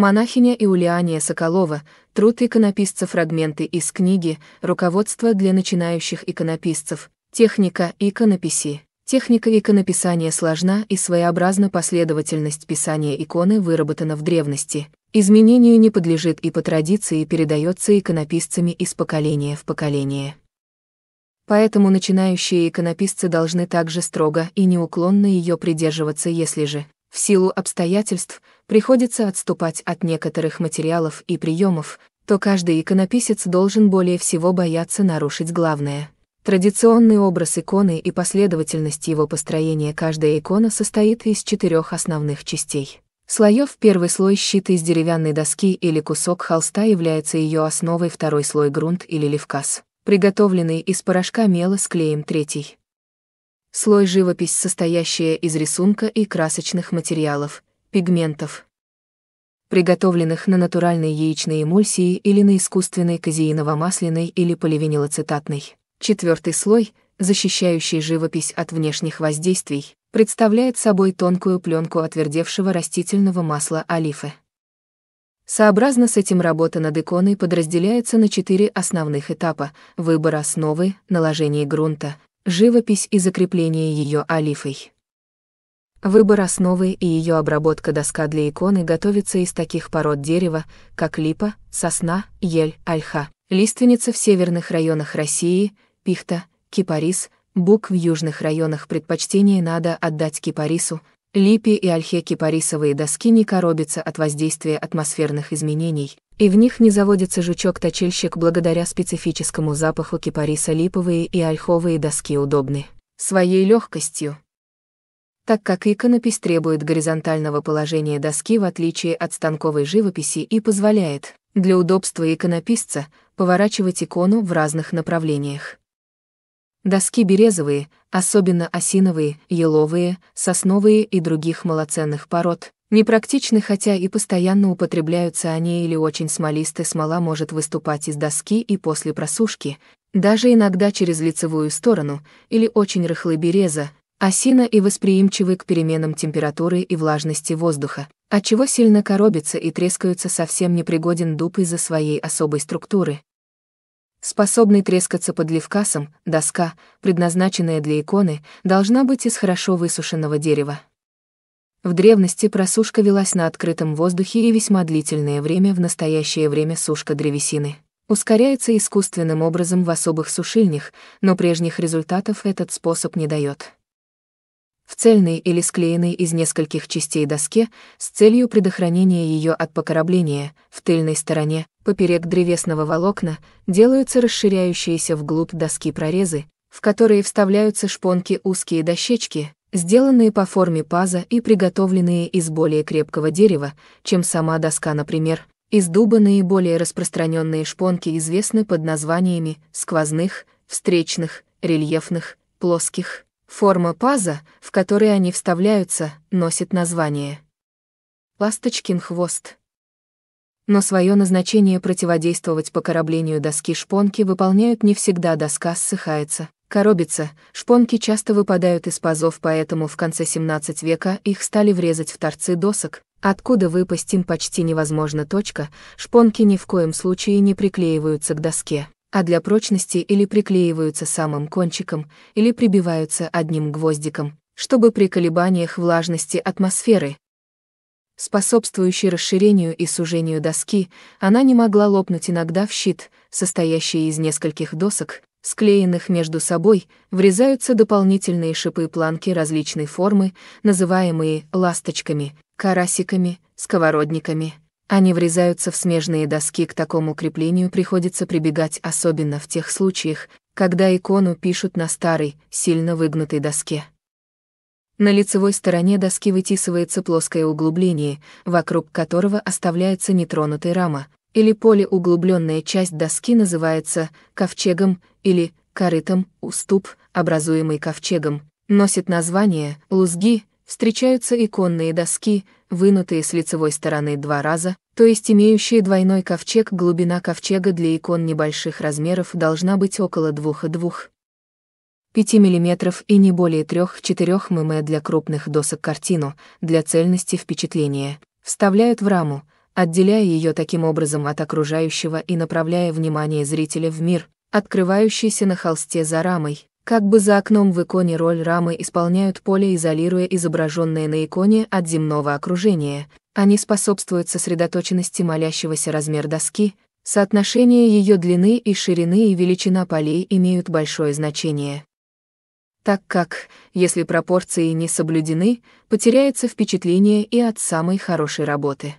Монахиня Иулиания Соколова, труд иконописца фрагменты из книги «Руководство для начинающих иконописцев», техника иконописи. Техника иконописания сложна и своеобразна последовательность писания иконы выработана в древности. Изменению не подлежит и по традиции передается иконописцами из поколения в поколение. Поэтому начинающие иконописцы должны также строго и неуклонно ее придерживаться, если же в силу обстоятельств приходится отступать от некоторых материалов и приемов, то каждый иконописец должен более всего бояться нарушить главное. Традиционный образ иконы и последовательность его построения каждая икона состоит из четырех основных частей. Слоев первый слой щит из деревянной доски или кусок холста является ее основой, второй слой грунт или левкас, приготовленный из порошка мела с клеем третий. Слой живопись, состоящая из рисунка и красочных материалов, пигментов, приготовленных на натуральной яичной эмульсии или на искусственной казеиново-масляной или поливинилоцетатной. Четвертый слой, защищающий живопись от внешних воздействий, представляет собой тонкую пленку отвердевшего растительного масла олифы. Сообразно с этим работа над иконой подразделяется на четыре основных этапа – выбор основы, наложение грунта, живопись и закрепление ее алифой. Выбор основы и ее обработка доска для иконы готовится из таких пород дерева, как липа, сосна, ель, ольха, лиственница в северных районах России, пихта, кипарис, бук в южных районах предпочтение надо отдать кипарису, Липи и ольхе-кипарисовые доски не коробятся от воздействия атмосферных изменений, и в них не заводится жучок-точильщик благодаря специфическому запаху кипариса липовые и ольховые доски удобны своей легкостью. Так как иконопись требует горизонтального положения доски в отличие от станковой живописи и позволяет, для удобства иконописца, поворачивать икону в разных направлениях. Доски березовые, особенно осиновые, еловые, сосновые и других малоценных пород, непрактичны, хотя и постоянно употребляются они или очень смолистая смола может выступать из доски и после просушки, даже иногда через лицевую сторону, или очень рыхлый береза, осина и восприимчивы к переменам температуры и влажности воздуха, отчего сильно коробится и трескаются совсем непригоден дуб из-за своей особой структуры, Способный трескаться под левкасом, доска, предназначенная для иконы, должна быть из хорошо высушенного дерева. В древности просушка велась на открытом воздухе и весьма длительное время в настоящее время сушка древесины. Ускоряется искусственным образом в особых сушильнях, но прежних результатов этот способ не дает. В цельной или склеенной из нескольких частей доске с целью предохранения ее от покорабления в тыльной стороне Поперек древесного волокна делаются расширяющиеся вглубь доски прорезы, в которые вставляются шпонки узкие дощечки, сделанные по форме паза и приготовленные из более крепкого дерева, чем сама доска, например. Из дуба наиболее распространенные шпонки известны под названиями сквозных, встречных, рельефных, плоских. Форма паза, в которой они вставляются, носит название «Ласточкин хвост». Но свое назначение противодействовать покороблению доски шпонки выполняют не всегда доска ссыхается, коробится, шпонки часто выпадают из пазов, поэтому в конце 17 века их стали врезать в торцы досок, откуда выпасть им почти невозможно точка, шпонки ни в коем случае не приклеиваются к доске, а для прочности или приклеиваются самым кончиком, или прибиваются одним гвоздиком, чтобы при колебаниях влажности атмосферы способствующий расширению и сужению доски, она не могла лопнуть иногда в щит, состоящий из нескольких досок, склеенных между собой, врезаются дополнительные шипы планки различной формы, называемые ласточками, карасиками, сковородниками. Они врезаются в смежные доски, к такому креплению приходится прибегать особенно в тех случаях, когда икону пишут на старой, сильно выгнутой доске. На лицевой стороне доски вытисывается плоское углубление, вокруг которого оставляется нетронутая рама, или поле углубленная часть доски называется ковчегом или корытом, уступ, образуемый ковчегом, носит название «лузги», встречаются иконные доски, вынутые с лицевой стороны два раза, то есть имеющие двойной ковчег, глубина ковчега для икон небольших размеров должна быть около 2,2 5 мм и не более 3-4 мм для крупных досок картину, для цельности впечатления, вставляют в раму, отделяя ее таким образом от окружающего и направляя внимание зрителя в мир, открывающийся на холсте за рамой. Как бы за окном в иконе роль рамы исполняют поле, изолируя изображенное на иконе от земного окружения. Они способствуют сосредоточенности молящегося размер доски, соотношение ее длины и ширины и величина полей имеют большое значение так как, если пропорции не соблюдены, потеряется впечатление и от самой хорошей работы.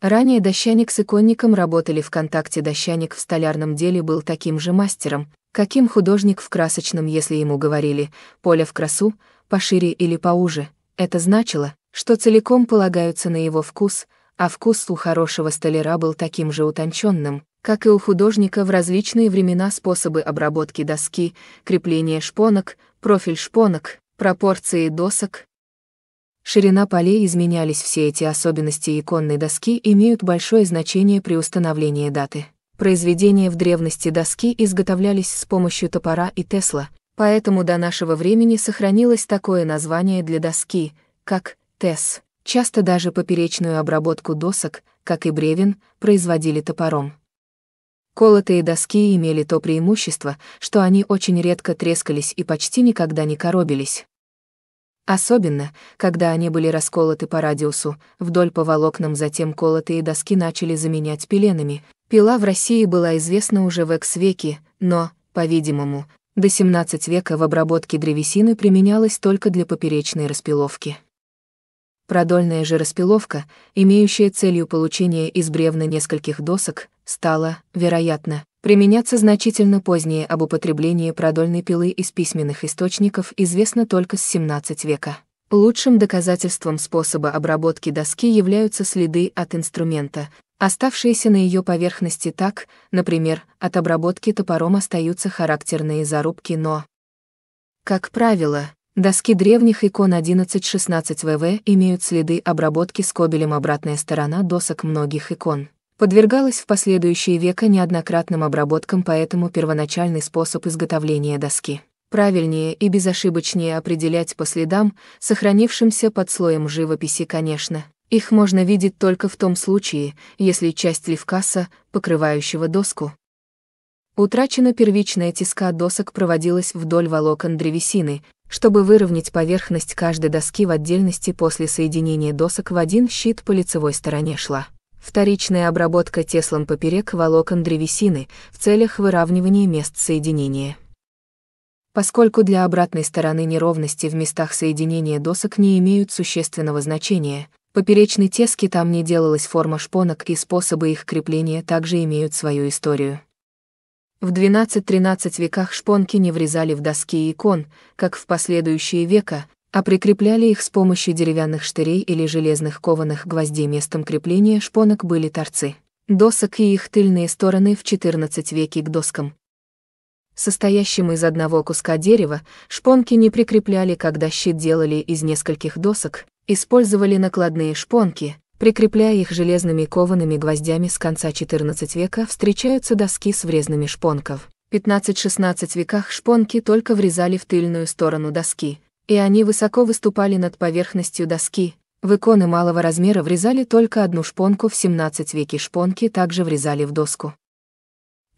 Ранее дощаник с иконником работали в контакте, дощаник в столярном деле был таким же мастером, каким художник в красочном, если ему говорили «поле в красу», «пошире» или «поуже», это значило, что целиком полагаются на его вкус – а вкус у хорошего столяра был таким же утонченным, как и у художника в различные времена способы обработки доски, крепление шпонок, профиль шпонок, пропорции досок. Ширина полей изменялись все эти особенности иконной доски имеют большое значение при установлении даты. Произведения в древности доски изготовлялись с помощью топора и тесла, поэтому до нашего времени сохранилось такое название для доски, как «тес». Часто даже поперечную обработку досок, как и бревен, производили топором. Колотые доски имели то преимущество, что они очень редко трескались и почти никогда не коробились. Особенно, когда они были расколоты по радиусу, вдоль по волокнам затем колотые доски начали заменять пеленами. Пила в России была известна уже в X-веке, но, по-видимому, до 17 века в обработке древесины применялась только для поперечной распиловки. Продольная же распиловка, имеющая целью получения из бревна нескольких досок, стала, вероятно, применяться значительно позднее об употреблении продольной пилы из письменных источников известно только с XVII века. Лучшим доказательством способа обработки доски являются следы от инструмента, оставшиеся на ее поверхности так, например, от обработки топором остаются характерные зарубки, но... Как правило, Доски древних икон 11-16 ВВ имеют следы обработки скобелем обратная сторона досок многих икон. Подвергалась в последующие века неоднократным обработкам, поэтому первоначальный способ изготовления доски. Правильнее и безошибочнее определять по следам, сохранившимся под слоем живописи, конечно. Их можно видеть только в том случае, если часть левкаса, покрывающего доску, Утрачена первичная тиска досок проводилась вдоль волокон древесины, чтобы выровнять поверхность каждой доски в отдельности после соединения досок в один щит по лицевой стороне шла. Вторичная обработка теслом поперек волокон древесины в целях выравнивания мест соединения. Поскольку для обратной стороны неровности в местах соединения досок не имеют существенного значения, поперечной тески там не делалась форма шпонок и способы их крепления также имеют свою историю. В 12-13 веках шпонки не врезали в доски икон, как в последующие века, а прикрепляли их с помощью деревянных штырей или железных кованых гвоздей. Местом крепления шпонок были торцы, досок и их тыльные стороны в XIV веке к доскам. Состоящим из одного куска дерева, шпонки не прикрепляли, когда щит делали из нескольких досок, использовали накладные шпонки, прикрепляя их железными коваными гвоздями с конца XIV века, встречаются доски с врезными шпонков. В 15-16 веках шпонки только врезали в тыльную сторону доски, и они высоко выступали над поверхностью доски. В иконы малого размера врезали только одну шпонку, в 17 веке шпонки также врезали в доску.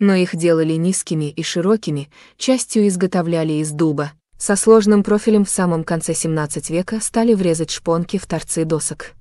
Но их делали низкими и широкими, частью изготовляли из дуба. Со сложным профилем в самом конце 17 века стали врезать шпонки в торцы досок.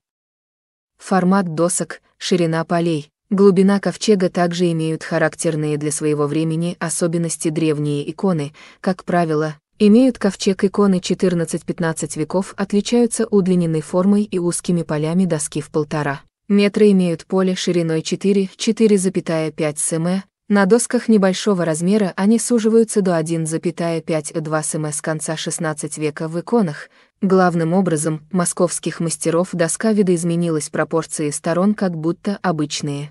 Формат досок, ширина полей, глубина ковчега также имеют характерные для своего времени особенности древние иконы, как правило, имеют ковчег иконы 14-15 веков, отличаются удлиненной формой и узкими полями доски в полтора. Метры имеют поле шириной 4,4,5 см, на досках небольшого размера они суживаются до 1,5-2 см конца XVI века в иконах. Главным образом, московских мастеров доска видоизменилась пропорции сторон как будто обычные.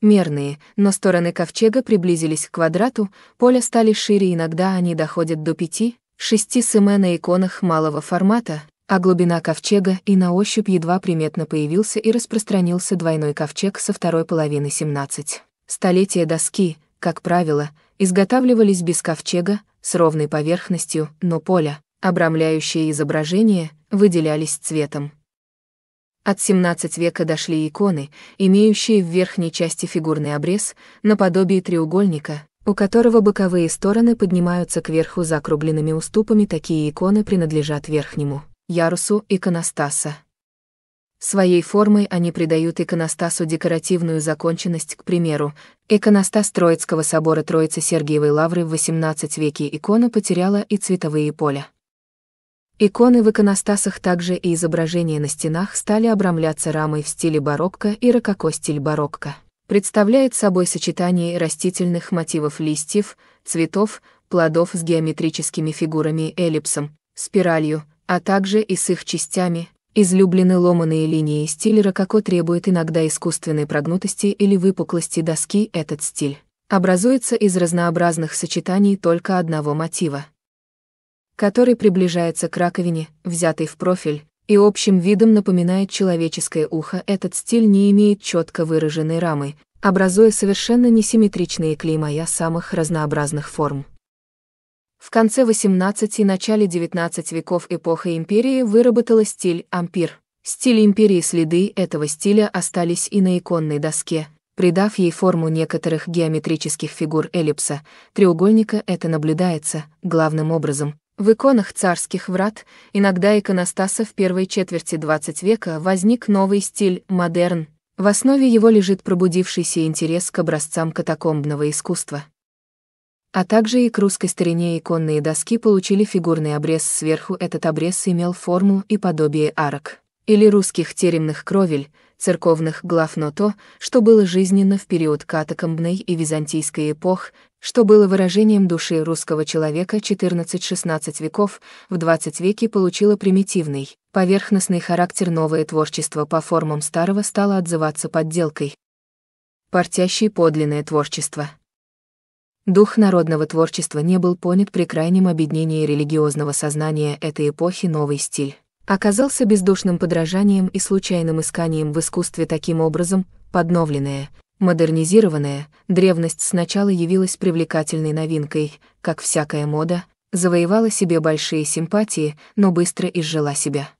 Мерные, но стороны ковчега приблизились к квадрату, поля стали шире иногда они доходят до 5-6 см на иконах малого формата, а глубина ковчега и на ощупь едва приметно появился и распространился двойной ковчег со второй половины 17. Столетия доски, как правило, изготавливались без ковчега, с ровной поверхностью, но поля, обрамляющие изображение, выделялись цветом. От XVII века дошли иконы, имеющие в верхней части фигурный обрез, наподобие треугольника, у которого боковые стороны поднимаются кверху закругленными уступами, такие иконы принадлежат верхнему ярусу иконостаса. Своей формой они придают иконостасу декоративную законченность, к примеру, иконостас Троицкого собора Троицы Сергиевой Лавры в XVIII веке икона потеряла и цветовые поля. Иконы в иконостасах также и изображения на стенах стали обрамляться рамой в стиле барокко и рококо стиль барокко. Представляет собой сочетание растительных мотивов листьев, цветов, плодов с геометрическими фигурами эллипсом, спиралью, а также и с их частями, Излюблены ломаные линии стилера, како требует иногда искусственной прогнутости или выпуклости доски этот стиль. Образуется из разнообразных сочетаний только одного мотива, который приближается к раковине, взятой в профиль, и общим видом напоминает человеческое ухо. Этот стиль не имеет четко выраженной рамы, образуя совершенно несимметричные клеймая самых разнообразных форм. В конце XVIII и начале XIX веков эпоха империи выработала стиль ампир. Стиль империи следы этого стиля остались и на иконной доске, придав ей форму некоторых геометрических фигур эллипса, треугольника это наблюдается, главным образом, в иконах царских врат, иногда иконостаса в первой четверти 20 века возник новый стиль «модерн». В основе его лежит пробудившийся интерес к образцам катакомбного искусства. А также и к русской стороне иконные доски получили фигурный обрез сверху. Этот обрез имел форму и подобие арок. Или русских теремных кровель, церковных глав, но то, что было жизненно в период катакомбной и византийской эпох, что было выражением души русского человека 14-16 веков, в 20 веке получило примитивный, поверхностный характер новое творчество по формам старого стало отзываться подделкой. Портящее подлинное творчество. Дух народного творчества не был понят при крайнем обеднении религиозного сознания этой эпохи новый стиль. Оказался бездушным подражанием и случайным исканием в искусстве таким образом, подновленное, модернизированное, древность сначала явилась привлекательной новинкой, как всякая мода, завоевала себе большие симпатии, но быстро изжила себя.